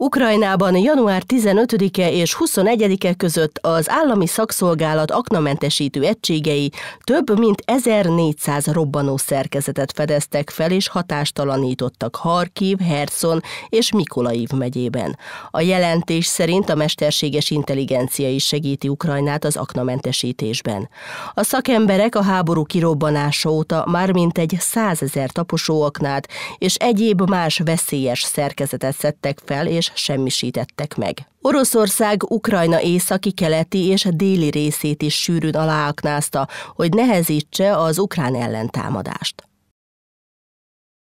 Ukrajnában január 15-e és 21-e között az állami szakszolgálat aknamentesítő egységei több mint 1400 robbanó szerkezetet fedeztek fel és hatástalanítottak Harkiv, Herson és Mikolaiv megyében. A jelentés szerint a mesterséges intelligencia is segíti Ukrajnát az aknamentesítésben. A szakemberek a háború kirobbanása óta már mint 100 ezer taposóaknát és egyéb más veszélyes szerkezetet szedtek fel és is semmisítettek meg. Oroszország Ukrajna északi, keleti és déli részét is sűrűn aláaknázta, hogy nehezítse az ukrán ellentámadást.